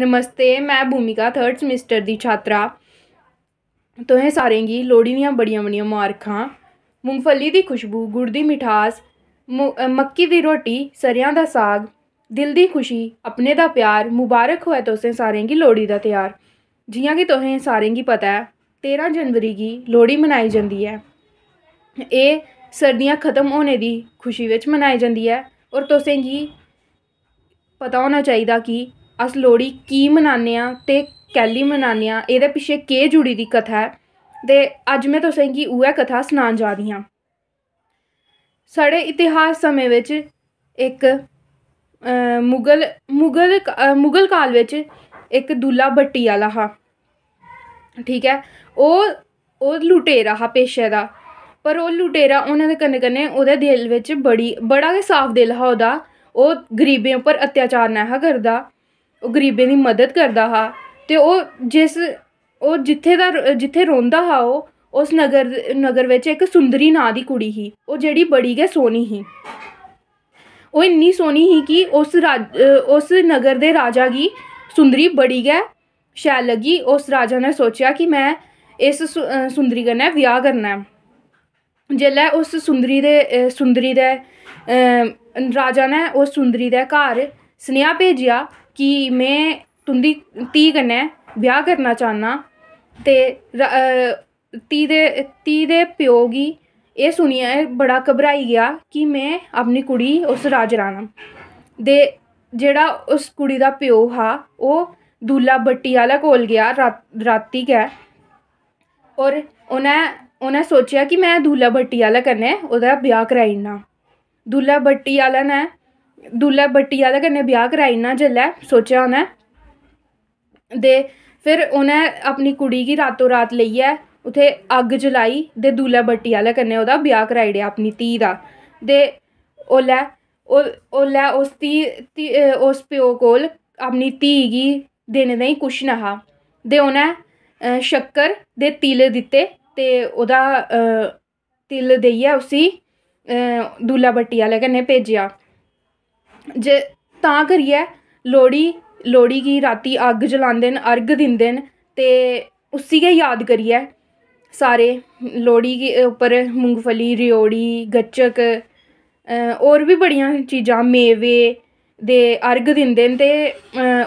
नमस्ते मैं भूमिका थर्ड सेमेस्टर दी छात्रा तुसें सारें गी लोह्ड़ी दियां बड़ियां बड़ियां मबारखां मुंगफली दी खुशबू गुड़ दी मिठास मक्की दी रोटी सरेआं दा साग दिल दी खुशी अपने दा प्यार मुबारक होऐ तुसें सारें गी लोह्ड़ी दा तेहार जि'यां कि तुसें सारें गी पता ऐ तेरां जनवरी गी लोह्ड़ी मनाई जंदी ऐ एह् सर्दियां खत्म होने दी खुशी बिच मनाई जंदी ऐ होर तुसें गी पता होना चाहिदा कि ਅਸ ਲੋੜੀ ਕੀ ਮਨਾਉਂਦੇ ਆ ਤੇ ਕੈਲੀ ਮਨਾਉਂਦੇ ਆ ਇਹਦੇ ਪਿੱਛੇ ਕੀ ਜੁੜੀ ਦੀ ਕਥਾ ਹੈ ਤੇ ਅੱਜ ਮੈਂ ਤੁਹਾਨੂੰ ਕੀ ਉਹ ਕਥਾ ਸੁਣਾਉਣ ਜਾ ਰਹੀ ਹਾਂ ਸਾਡੇ ਇਤਿਹਾਸ ਸਮੇਂ ਵਿੱਚ ਇੱਕ ਮੁਗਲ ਮੁਗਲ ਮੁਗਲ ਕਾਲ ਵਿੱਚ ਇੱਕ ਦੁੱਲਾ ਭੱਟੀ ਵਾਲਾ ਹਾ ਠੀਕ ਹੈ ਉਹ ਉਹ ਲੁਟੇਰਾ ਹਾ ਪੇਸ਼ੇ ਦਾ ਪਰ ਉਹ ਲੁਟੇਰਾ ਉਹਨਾਂ ਦੇ ਕੰਨੇ ਕੰਨੇ ਉਹਦੇ ਦਿਲ ਵਿੱਚ ਬੜੀ ਬੜਾ ਹੀ ਸਾਫ ਦਿਲ ਹਾ ਉਹਦਾ ਉਹ ਗਰੀਬਾਂ ਉੱਪਰ ਅਤਿਆਚਾਰ ਨਾ ਹਾ ਕਰਦਾ ਉਹ ਗਰੀਬੇ ਦੀ ਮਦਦ ਕਰਦਾ ਹਾ ਤੇ ਉਹ ਜਿਸ ਉਹ ਜਿੱਥੇ ਦਾ ਜਿੱਥੇ ਰੋਂਦਾ ਹਾ ਉਹ ਉਸ ਨਗਰ ਨਗਰ ਵਿੱਚ ਇੱਕ ਸੁੰਦਰੀ ਨਾਂ ਦੀ ਕੁੜੀ ਸੀ ਉਹ ਜਿਹੜੀ ਬੜੀ ਗੈ ਸੋਹਣੀ ਸੀ ਉਹ ਇੰਨੀ ਸੋਹਣੀ ਸੀ ਕਿ ਉਸ ਉਸ ਨਗਰ ਦੇ ਰਾਜਾ ਦੀ ਸੁੰਦਰੀ ਬੜੀ ਗੈ ਸ਼ੈ ਲੱਗੀ ਉਸ ਰਾਜਾ ਨੇ ਸੋਚਿਆ ਕਿ ਮੈਂ ਇਸ ਸੁੰਦਰੀ ਨਾਲ ਵਿਆਹ ਕਰਨਾ ਹੈ ਜਿੱਲੇ ਉਸ ਸੁੰਦਰੀ ਦੇ ਸੁੰਦਰੀ ਦੇ ਰਾਜਾ ਨੇ ਉਸ ਸੁੰਦਰੀ ਦੇ ਘਰ ਸਨੇਹਾ ਭੇਜਿਆ कि में तुं'दी धीऽ कन्नै ब्याह् करना चाह्न्नां ते धीऽ दे धीऽ दे प्यो गी एह् सुनियै बड़ा घबराई गेआ कि में अपनी कुड़ी उस राज राणा दे जेह्ड़ा उस कुड़ी दा प्यो हा ओह् दूल्हा बट्टी आह्ले कोल गेआ राती गै होर उ'न्नै उ'न्नै सोचेआ कि में दूल्हा बट्टी आह्ले कन्नै ओह्दा ब्याह् कराई ओड़ना दूल्हा बट्टी आह्ले ने ਦੁੱਲਾ ਬੱਟੀ ਵਾਲੇ ਕੰਨੇ ਵਿਆਹ ਕਰਾਈ ਨਾ ਜੱਲਾ ਸੋਚਿਆ ਹੁਣਾ ਦੇ ਫਿਰ ਉਹਨੇ ਆਪਣੀ ਕੁੜੀ ਕੀ ਰਾਤੋਂ ਰਾਤ ਲਈ ਐ ਉਥੇ ਅੱਗ ਜਲਾਈ ਦੇ ਦੁੱਲਾ ਬੱਟੀ ਵਾਲੇ ਕੰਨੇ ਉਹਦਾ ਵਿਆਹ ਕਰਾਈ ਦੇ ਆਪਣੀ ਧੀ ਦਾ ਦੇ ਉਹ ਲੈ ਉਹ ਲੈ ਉਸ ਧੀ ਉਸ ਪਿਓ ਕੋਲ ਆਪਣੀ ਧੀ ਗੀ ਦੇਣੇ ਨਹੀਂ ਕੁਛ ਨਾ ਦੇ ਉਹਨੇ ਸ਼ੱਕਰ ਦੇ ਤਿਲ ਦਿੱਤੇ ਤੇ ਉਹਦਾ ਤਿਲ ਦੇਈਆ ਉਸੀ ਦੁੱਲਾ ਬੱਟੀ ਵਾਲੇ ਕੰਨੇ ਭੇਜਿਆ ਜੇ ਤਾਂ ਕਰੀਏ ਲੋੜੀ ਲੋੜੀ ਕੀ ਰਾਤੀ ਅੱਗ ਜਲਾਉਂਦੇ ਨੇ ਅਰਗ ਦਿੰਦੇ ਨੇ ਤੇ ਉਸੇ ਕੇ ਯਾਦ ਕਰੀਏ ਸਾਰੇ ਲੋੜੀ ਦੇ ਉੱਪਰ ਮੂੰਗਫਲੀ ਰਿਓੜੀ ਗੱਚਕ ਔਰ ਵੀ ਬੜੀਆਂ ਚੀਜ਼ਾਂ ਮੇਵੇ ਦੇ ਅਰਗ ਦਿੰਦੇ ਨੇ ਤੇ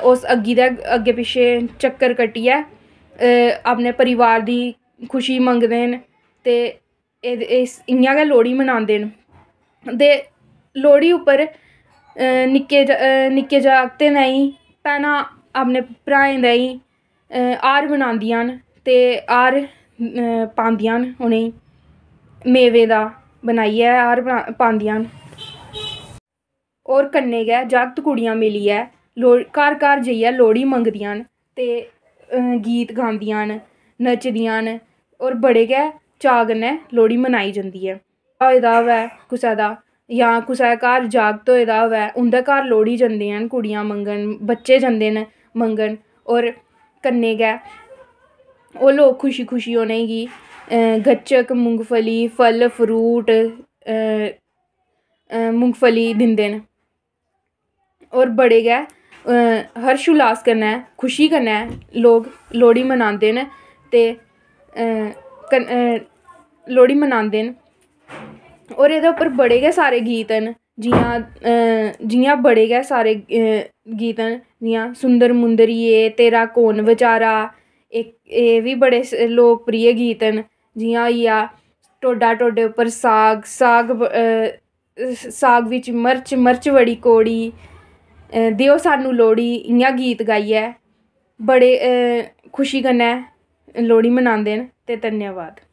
ਉਸ ਅੱਗੀ ਦਾ ਅੱਗੇ ਪਿੱਛੇ ਚੱਕਰ ਕੱਟਿਆ ਆਪਣੇ ਪਰਿਵਾਰ ਦੀ ਖੁਸ਼ੀ ਮੰਗਦੇ ਨੇ ਤੇ ਇਸ ਇੰਨਾਂ ਗੇ ਲੋੜੀ ਮਨਾਉਂਦੇ ਨੇ ਦੇ ਲੋੜੀ ਉੱਪਰ ਨਿੱਕੇ ਨਿੱਕੇ ਜਾਗਤੇ ਨਹੀਂ ਹੀ ਪਹਿਣਾ ਆਪਣੇ ਭਰਾਏ ਦੇ ਹੀ ਆਰ ਬਣਾਉਂਦੀਆਂ ਤੇ ਆਰ ਪਾਉਂਦੀਆਂ ਉਹਨੇ ਮੇਵੇ ਦਾ ਬਣਾਈਆ ਆਰ ਪਾਉਂਦੀਆਂ ਔਰ ਕੰਨੇ ਗਏ ਜਾਗਤ ਕੁੜੀਆਂ ਮਿਲੀ ਐ ਘਰ ਕਰ ਜਈਆ ਲੋੜੀ ਮੰਗਦੀਆਂ ਤੇ ਗੀਤ ਗਾਉਂਦੀਆਂ ਨੱਚਦੀਆਂ ਔਰ ਬੜੇ ਗਏ ਚਾਗਨੇ ਲੋੜੀ ਮਨਾਈ ਜਾਂਦੀ ਐ ਆਇਦਾ ਵੈ ਕੁਸਾਦਾ ਜਾਂ ਕਿਸੇ ਘਰ ਜਾਗਤ ਹੋਇਦਾ ਹੋਵੇ ਉਹਦੇ ਘਰ ਲੋੜੀ ਜਾਂਦੀਆਂ ਨੇ ਕੁੜੀਆਂ ਮੰਗਣ ਬੱਚੇ ਜਾਂਦੇ ਨੇ ਮੰਗਣ ਔਰ ਕੰਨੇ ਗਏ ਉਹ ਲੋਕ ਖੁਸ਼ੀ ਖੁਸ਼ੀ ਉਹਨੇ ਗੀ ਗੱਚਕ ਮੂੰਗਫਲੀ ਫਲ ਫਰੂਟ ਮੂੰਗਫਲੀ ਦਿੰਦੇ ਨੇ ਔਰ ਬੜੇ ਗਏ ਹਰ ਸ਼ੁਲਾਸ ਕਰਨਾ ਹੈ ਖੁਸ਼ੀ ਕਰਨਾ ਹੈ ਲੋਕ ਲੋੜੀ ਮਨਾਉਂਦੇ ਨੇ ਤੇ ਲੋੜੀ ਮਨਾਉਂਦੇ ਨੇ होर एह्दे उप्पर बड़े गै सारे गीत न जियां जियां बड़े गै सारे गीत न जियां सुंदर मुंदरिये तेरा कौन बचारा एह् बी बड़े लोकप्रिय गीत न जियां होई गेआ टोडा टोडे उप्पर साग साग साग बिच्च मर्च मर्च बड़ी कौड़ी देओ सानूं लोह्ड़ी इ'यां गीत गाइयै बड़े खुशी कन्नै लोह्ड़ी मनांदे न ते धन्यबाद